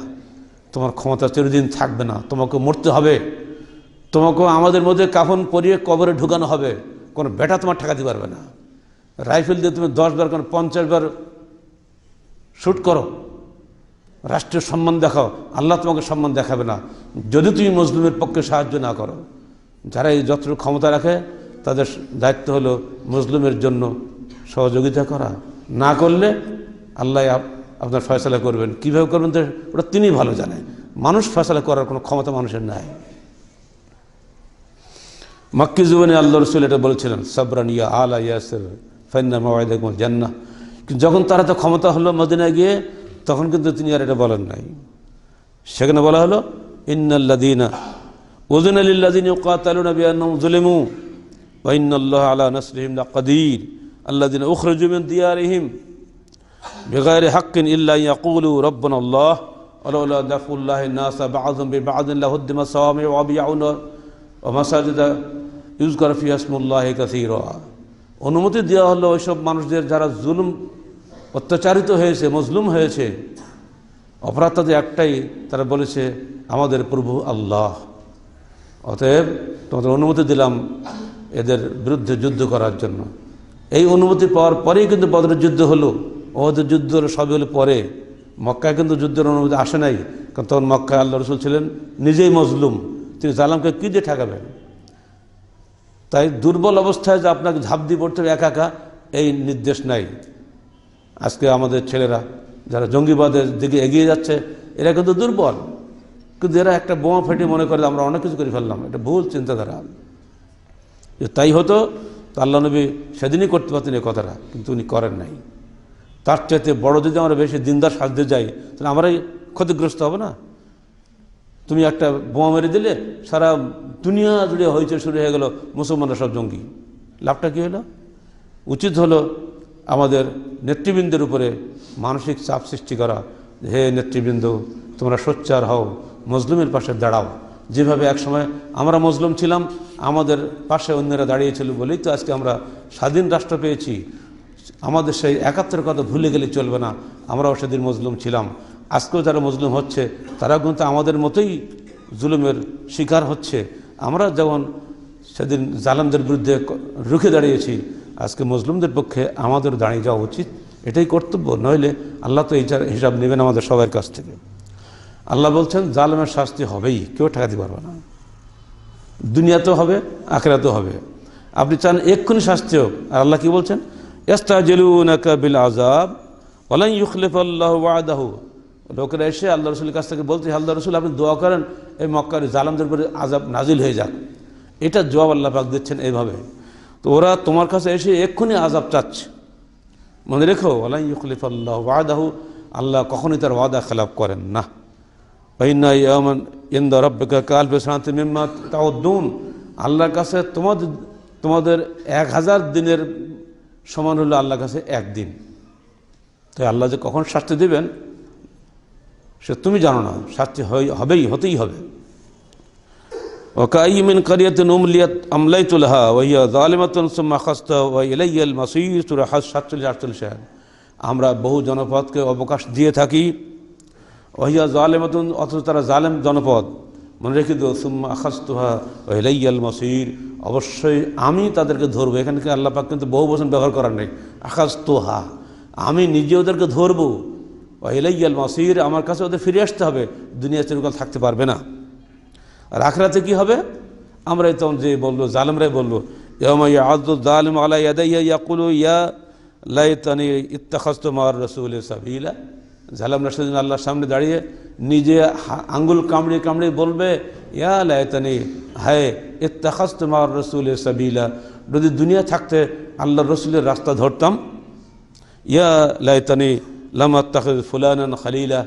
Speaker 1: তোমার ক্ষমতা চিরদিন থাকবে না তোমাকে মরতে হবে তোমাকে আমাদের মধ্যে কাফন পরিয়ে কবরে ঢুকানো হবে কোনো বেটা তোমার ঠেকাতে পারবে না রাইফেল দিয়ে তুমি দশবার কোনো পঞ্চাশবার শ্যুট করো রাষ্ট্রের সম্মান দেখাও আল্লাহ তোমাকে সম্মান দেখাবে না যদি তুমি মুসলিমের পক্ষে সাহায্য না করো যারা এই যতটুকু ক্ষমতা রাখে তাদের দায়িত্ব হলো মুসলিমের জন্য সহযোগিতা করা না করলে আল্লাহ আপনার ফয়সলা করবেন কীভাবে করবেন তো ওটা তিনি ভালো জানেন মানুষ ফয়সলা করার কোনো ক্ষমতা মানুষের নাই মক্কি জীবনে আল্লাহ রসুল এটা বলেছিলেন সাবরান ইয়া আলা ইয়াসের ফাইন্না মাওয়াইদ জান্না যখন তার হাতে ক্ষমতা হলো মদিনা গিয়ে তখন কিন্তু তিনি আর এটা বলেন নাই সেখানে বলা হলো ইন্নাল্লাযীনা উযুনা লিল্লাযীনা ইউকাতালুনা বিআন্নাহুম যুলিমু ওয়া ইন্নাল্লাহ আলা নাসরিহিম লাকাদীর আল্লাযীনা উখরিজু মিন দিয়ারিহিম বিগায়রি হাক্কিন ইল্লা ইয়াকুলু রাব্বানা আল্লাহ ولولا دفع الله الناس بعضهم ببعض لهدم صوامع وبيع ومساجد يذكر فيها اسم الله كثيرا অনুমতি দেওয়া হলো ওইসব মানুষদের যারা জুলুম অত্যাচারিত হয়েছে মজলুম হয়েছে অপরাধ তাদের একটাই তারা বলেছে আমাদের প্রভু আল্লাহ অতএব তোমাদের অনুমতি দিলাম এদের বিরুদ্ধে যুদ্ধ করার জন্য এই অনুমতি পাওয়ার পরেই কিন্তু বদরের যুদ্ধ হলো ওদের যুদ্ধ হলো সবই হলো পরে মক্কায় কিন্তু যুদ্ধের অনুমতি আসে নাই কারণ তখন মক্কায় আল্লাহ রসুল ছিলেন নিজেই মজলুম তিনি জালামকে কী দিয়ে ঠেকাবেন তাই দুর্বল অবস্থায় যে আপনাকে ঝাঁপ দিয়ে পড়তে হবে একা একা এই নির্দেশ নাই আজকে আমাদের ছেলেরা যারা জঙ্গিবাদের দিকে এগিয়ে যাচ্ছে এরা কিন্তু দুর্বল কিন্তু এরা একটা বোমা ফেটে মনে করলে আমরা অনেক কিছু করে ফেললাম এটা ভুল চিন্তাধারা তাই হতো আল্লাহ নবী সেদিনই করতে পারতেন এই কথাটা কিন্তু উনি করেন নাই তার চাইতে বড় যদি আমরা বেশি দিনদার সাজতে যাই তাহলে আমরাই ক্ষতিগ্রস্ত হবে না তুমি একটা বোমা মেরে দিলে সারা দুনিয়া জুড়ে হইচে শুরু হয়ে গেল মুসলমানরা সব জঙ্গি লাভটা কী হলো উচিত হলো আমাদের নেতৃবৃন্দের উপরে মানসিক চাপ সৃষ্টি করা হে নেতৃবৃন্দ তোমরা সোচ্চার হও মজলুমের পাশে দাঁড়াও যেভাবে একসময় আমরা মজলুম ছিলাম আমাদের পাশে অন্যরা দাঁড়িয়েছিল বলেই তো আজকে আমরা স্বাধীন রাষ্ট্র পেয়েছি আমাদের সেই একাত্তর কথা ভুলে গেলে চলবে না আমরাও সেদিন মজলুম ছিলাম আজকেও যারা মজলুম হচ্ছে তারা কিন্তু আমাদের মতোই জুলুমের শিকার হচ্ছে আমরা যেমন সেদিন জালামদের বিরুদ্ধে রুখে দাঁড়িয়েছি আজকে মজলুমদের পক্ষে আমাদের দাঁড়িয়ে যাওয়া উচিত এটাই কর্তব্য নইলে আল্লাহ তো এই হিসাব নেবেন আমাদের সবার কাছ থেকে আল্লাহ বলছেন জালামের শাস্তি হবেই কেউ ঠেকাতে পারবে না দুনিয়াতেও হবে আখেরাতেও হবে আপনি চান এক্ষুনি শাস্তি হোক আর আল্লাহ কী বলছেন এস্তা জেলু আজাব ওলাই ইউখলিফ আল্লাহ ওয়াদাহু লোকেরা এসে আল্লাহ রসুলের কাছ থেকে বলতে আল্লাহ রসুল আপনি দোয়া করেন এই মক্কার জালামদের উপরে আজাব নাজিল হয়ে যাক এটা জবাব আল্লাহ পাক দিচ্ছেন এইভাবে তো ওরা তোমার কাছে এসে এক্ষুনি আজাব চাচ্ছে মনে রেখো আল্লাহ ইউকলিফ আল্লাহ ওয়াদাহু আল্লাহ কখনই তার ওয়াদা খেলাফ করেন না ইন্না ইয়মন কাল বেসান্তি মিম্মা দুন আল্লাহর কাছে তোমাদের তোমাদের এক হাজার দিনের সমান হলো আল্লাহর কাছে একদিন তো আল্লাহ যে কখন শাস্তি দেবেন সে তুমি জানো না শাস্তি হবেই হতেই হবে ওকাইমিন করিয়ত নুমলিয়ত আমলাই তুলহা ওয়া জালিমাতুন সুম্মা খাস্তা ওয়া ইলাইয়াল মাসির সূরা 47 48 শেয়ার আমরা বহু জনপদকে অবকাশ দিয়ে থাকি ওয়া জালিমাতুন অথচ তারা জালেম জনপদ মনে রেখে দো সুম্মা আখাস্তুহা ও হেলাইয়াল মসির অবশ্যই আমি তাদেরকে ধরবো এখানকে আল্লাপাক কিন্তু বহু বছর ব্যবহার করার নেই আখাস্তুহা আমি নিজে ওদেরকে ধরবো এলাইয়াল মাসির আমার কাছে ওদের ফিরে আসতে হবে দুনিয়া চিরকাল থাকতে পারবে না আর আখরাতে কি হবে আমরাই তখন যে বললো জালেমরাই বললো জালিম ইয়া রসুল সেদিন আল্লাহর সামনে দাঁড়িয়ে নিজে আঙ্গুল কামড়ে কামড়ে বলবে ইয়া লাইতানি হায় মার রসুল সাবিলা যদি দুনিয়া থাকতে আল্লাহ রসুলের রাস্তা ধরতাম ইয়া লাইতানি ফুলানান খালিলা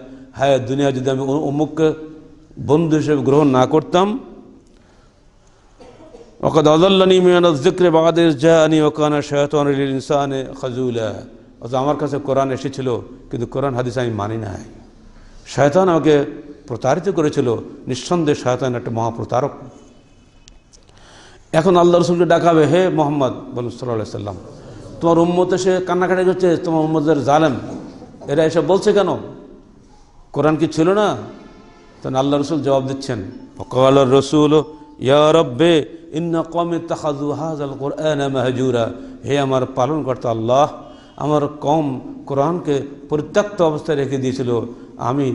Speaker 1: দুনিয়া যদি আমি অমুককে বন্ধু হিসেবে গ্রহণ না করতাম আমার কাছে কোরআন এসেছিল কিন্তু কোরআন হাদিস আমি মানি নাই শয়তান আমাকে প্রতারিত করেছিল নিঃসন্দেহে শয়তান একটা মহাপ্রতারক এখন আল্লাহ রসুলকে ডাকাবে হে মোহাম্মদ বলুন সাল্লাম তোমার উম্মত সে কান্নাকাটি করছে তোমার উম্মদের জালেম এরা এসব বলছে কেন কোরআন কি ছিল না তখন আল্লাহ রসুল জবাব দিচ্ছেন রসুল হাজাল হে আমার পালনকর্তা আল্লাহ আমার কম কোরআনকে পরিত্যক্ত অবস্থায় রেখে দিয়েছিল আমি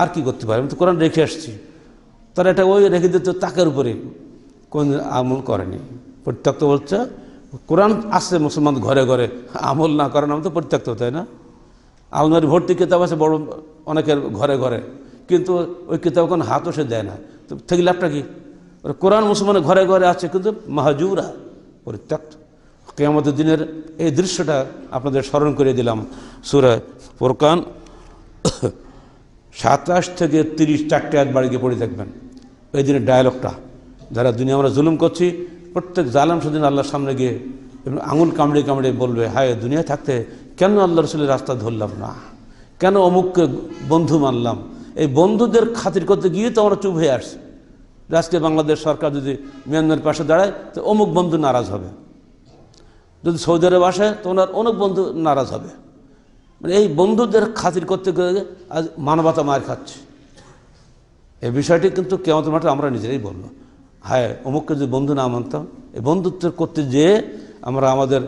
Speaker 1: আর কি করতে পারি আমি তো কোরআন রেখে আসছি তার এটা ওই রেখে দিত তাকের উপরে কোন আমল করেনি পরিত্যক্ত বলছে কোরআন আসছে মুসলমান ঘরে ঘরে আমল না করেন আমি তো পরিত্যক্ত তাই না আলমারি ভর্তি কিতাব আছে বড় অনেকের ঘরে ঘরে কিন্তু ওই কিতাব কোনো হাতও সে দেয় না তো থেকে লাভটা কি কোরআন মুসলমানের ঘরে ঘরে আছে কিন্তু মাহাজুরা পরিত্যক্ত কেয়ামত দিনের এই দৃশ্যটা আপনাদের স্মরণ করে দিলাম সুরে ফোরকান সাতাশ থেকে তিরিশ চারটে এক বাড়ি গিয়ে পড়ে দেখবেন এই দিনের ডায়ালগটা যারা দুনিয়া আমরা জুলুম করছি প্রত্যেক জালাম সেদিন আল্লাহর সামনে গিয়ে আঙুল কামড়ে কামড়ে বলবে হায় দুনিয়া থাকতে কেন আল্লাহ রসুলের রাস্তা ধরলাম না কেন অমুককে বন্ধু মানলাম এই বন্ধুদের খাতির করতে গিয়ে তো আমরা চুপ হয়ে আসছি আজকে বাংলাদেশ সরকার যদি মিয়ানমারের পাশে দাঁড়ায় তো অমুক বন্ধু নারাজ হবে যদি সৌদি আরব আসে তো ওনার অনেক বন্ধু নারাজ হবে মানে এই বন্ধুদের খাতির করতে গিয়ে আজ মানবতা মার খাচ্ছে এই বিষয়টি কিন্তু কেমন মাঠে আমরা নিজেরাই বললো হ্যাঁ অমুককে যদি বন্ধু না মানতাম এই বন্ধুত্ব করতে যেয়ে আমরা আমাদের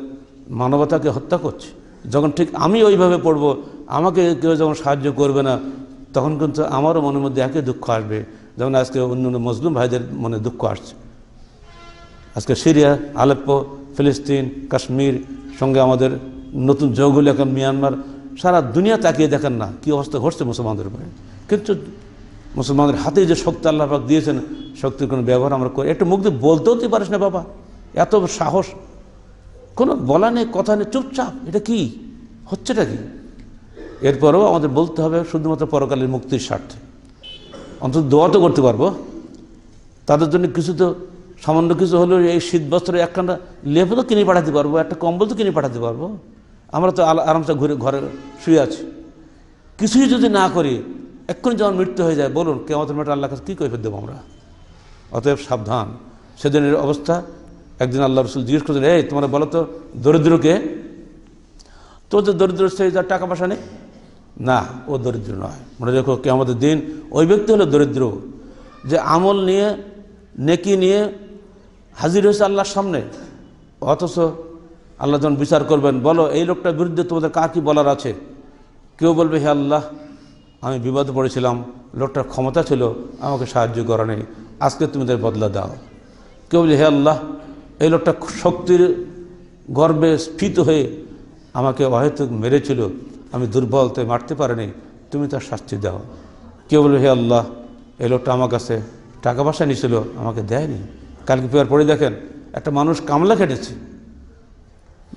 Speaker 1: মানবতাকে হত্যা করছি যখন ঠিক আমি ওইভাবে পড়ব আমাকে কেউ যখন সাহায্য করবে না তখন কিন্তু আমারও মনের মধ্যে একই দুঃখ আসবে যেমন আজকে অন্য অন্য মুসলিম ভাইদের মনে দুঃখ আসছে আজকে সিরিয়া আলেপ্পো ফিলিস্তিন কাশ্মীর সঙ্গে আমাদের নতুন যৌগুলি এখন মিয়ানমার সারা দুনিয়া তাকিয়ে দেখেন না কি অবস্থা ঘটছে মুসলমানদের উপরে কিন্তু মুসলমানদের হাতে যে শক্তি আল্লাহ পাক দিয়েছেন শক্তির কোনো ব্যবহার আমরা করি একটু মুখ দিয়ে বলতেও তুই পারিস না বাবা এত সাহস কোনো বলা নেই কথা নেই চুপচাপ এটা কি হচ্ছেটা কি এরপরেও আমাদের বলতে হবে শুধুমাত্র পরকালের মুক্তির স্বার্থে অন্তত দোয়া তো করতে পারবো তাদের জন্য কিছু তো সামান্য কিছু হলেও এই শীত বস্ত্র একখানা লেপ তো কিনে পাঠাতে পারবো একটা কম্বল তো কিনে পাঠাতে পারবো আমরা তো আরামসে ঘুরে ঘরে শুয়ে আছি কিছুই যদি না করি এক্ষুনি যেমন মৃত্যু হয়ে যায় বলুন কেমন মেয়েটা আল্লাহ কাছে কী কৈফের দেবো আমরা অতএব সাবধান সেদিনের অবস্থা একদিন আল্লাহ রসুল জিজ্ঞেস করছেন এই তোমার বলো তো দরিদ্রকে তো যে দরিদ্র সে যার টাকা পয়সা নেই না ও দরিদ্র নয় মনে রেখো কে আমাদের দিন ওই ব্যক্তি হলো দরিদ্র যে আমল নিয়ে নেকি নিয়ে হাজির হয়েছে আল্লাহর সামনে অথচ আল্লাহ যখন বিচার করবেন বলো এই লোকটার বিরুদ্ধে তোমাদের কার কী বলার আছে কেউ বলবে হে আল্লাহ আমি বিবাদে পড়েছিলাম লোকটার ক্ষমতা ছিল আমাকে সাহায্য করা নেই আজকে তুমি তাদের বদলা দাও কেউ বলবে হে আল্লাহ এই লোকটা শক্তির গর্বে স্ফীত হয়ে আমাকে অহেতুক মেরেছিল আমি দুর্বল তাই মারতে পারিনি তুমি তার শাস্তি দাও কেউ বলবে হে আল্লাহ এই লোকটা আমার কাছে টাকা পয়সা নিয়েছিল আমাকে দেয়নি কালকে পেয়ার পরে দেখেন একটা মানুষ কামলা খেটেছে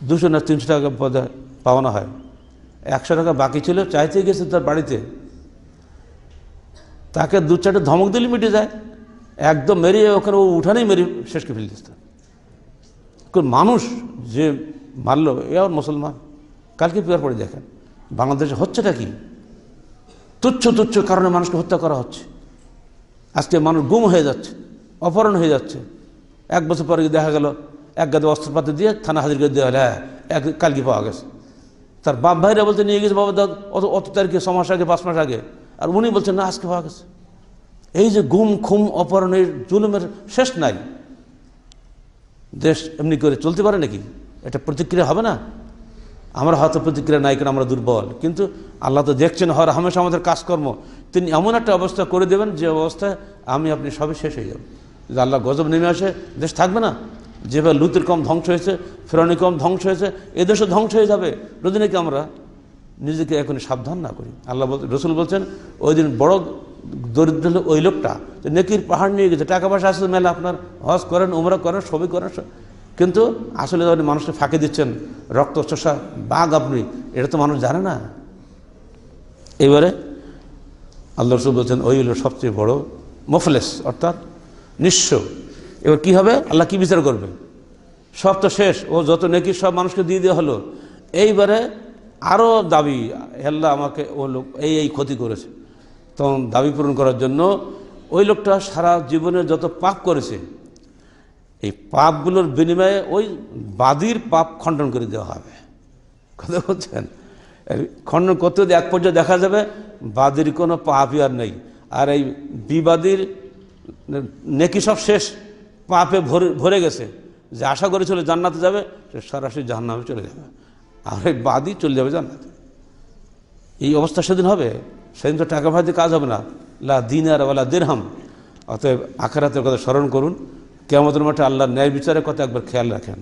Speaker 1: দুশো না তিনশো টাকা পদে পাওনা হয় একশো টাকা বাকি ছিল চাইতে গেছে তার বাড়িতে তাকে দু চারটে ধমক দিলে মিটে যায় একদম মেরিয়ে ওখানে ও উঠানেই মেরে শেষকে ফেলে দিত মানুষ যে মারল এ আর মুসলমান কালকে পেয়ার পরে দেখেন বাংলাদেশে হচ্ছেটা কি তুচ্ছ তুচ্ছ কারণে মানুষকে হত্যা করা হচ্ছে আজকে মানুষ গুম হয়ে যাচ্ছে অপহরণ হয়ে যাচ্ছে এক বছর পরে দেখা গেল এক গাদে অস্ত্রপাতি দিয়ে থানা হাজির করে দেওয়া হলে হ্যাঁ এক কালকে পাওয়া গেছে তার বাপ ভাইরা বলতে নিয়ে গেছে বাবা অত অত তারিখে ছ মাস আগে পাঁচ মাস আগে আর উনি বলছেন না আজকে পাওয়া গেছে এই যে গুম খুম অপহরণের জুলুমের শেষ নাই দেশ এমনি করে চলতে পারে নাকি এটা প্রতিক্রিয়া হবে না আমরা হয়তো প্রতিক্রিয়া নাই কেন আমরা দুর্বল কিন্তু আল্লাহ তো দেখছেন হর হামেশা আমাদের কাজকর্ম তিনি এমন একটা অবস্থা করে দেবেন যে অবস্থায় আমি আপনি সবই শেষ হয়ে যাব যে আল্লাহ গজব নেমে আসে দেশ থাকবে না যেভাবে লুতের কম ধ্বংস হয়েছে ফেরানি কম ধ্বংস হয়েছে এদেশও ধ্বংস হয়ে যাবে যদি নাকি আমরা নিজেকে এখন সাবধান না করি আল্লাহ রসুল বলছেন ওই দিন বড় দরিদ্র ওই লোকটা নেকির পাহাড় নিয়ে গেছে টাকা পয়সা আসলে মেলা আপনার হজ করেন উমরা করেন সবই করেন কিন্তু আসলে আপনি মানুষকে ফাঁকি দিচ্ছেন রক্ত চষা বাঘ আপনি এটা তো মানুষ জানে না এবারে আল্লাহ রসুল বলছেন ওই হলো সবচেয়ে বড় মফলেস অর্থাৎ নিঃস্ব এবার কি হবে আল্লাহ কি বিচার করবে সব তো শেষ ও যত নেকি সব মানুষকে দিয়ে দেওয়া হলো এইবারে আরও দাবি আল্লাহ আমাকে ও লোক এই এই ক্ষতি করেছে তখন দাবি পূরণ করার জন্য ওই লোকটা সারা জীবনে যত পাপ করেছে এই পাপগুলোর বিনিময়ে ওই বাদির পাপ খণ্ডন করে দেওয়া হবে কথা বলছেন খণ্ডন করতে এক পর্যায়ে দেখা যাবে বাদির কোনো পাপই আর নেই আর এই বিবাদীর নেকি সব শেষ পাপে ভরে ভরে গেছে যে আশা করেছিল জান্নাতে যাবে সে সরাসরি জাহান্নামে চলে যাবে আর এই বাদই চলে যাবে জান্নাতে এই অবস্থা সেদিন হবে সেদিন তো টাকা ফাঁসতে কাজ হবে না লা দিন আর ওলা দেরহাম অতএব আখেরাতের কথা স্মরণ করুন কেমন মাঠে আল্লাহর ন্যায় বিচারের কথা একবার খেয়াল রাখেন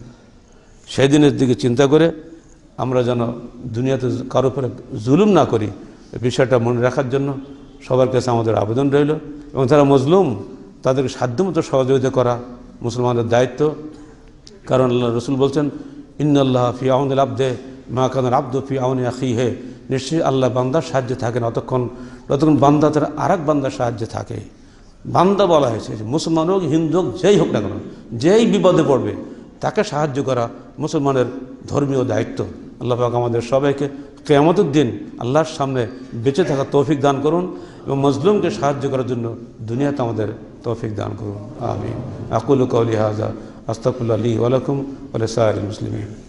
Speaker 1: সেই দিনের দিকে চিন্তা করে আমরা যেন দুনিয়াতে কারো উপরে জুলুম না করি বিষয়টা মনে রাখার জন্য সবার কাছে আমাদের আবেদন রইল এবং তারা মজলুম তাদেরকে সাধ্যমতো সহযোগিতা করা মুসলমানদের দায়িত্ব কারণ আল্লাহ রসুল বলছেন ইন্নআল্লাহ ফিয়াউল আব্দে মা কানার আব্দুফি আউনি আখি হে নিশ্চয়ই আল্লাহ বান্দার সাহায্যে থাকেন অতক্ষণ যতক্ষণ বান্দা তার আর এক বান্দার সাহায্যে থাকে বান্দা বলা হয়েছে মুসলমান হোক হিন্দু হোক যেই হোক না কেন যেই বিপদে পড়বে তাকে সাহায্য করা মুসলমানের ধর্মীয় দায়িত্ব আল্লাহাক আমাদের সবাইকে কেয়ামতের আল্লাহর সামনে বেঁচে থাকা তৌফিক দান করুন এবং মজলুমকে সাহায্য করার জন্য দুনিয়াতে আমাদের তৌফিক দান করুন আমি আকুল কৌলি হাজা আস্তাকুল্লা আলী ওয়ালাইকুম আলাই মুসলিম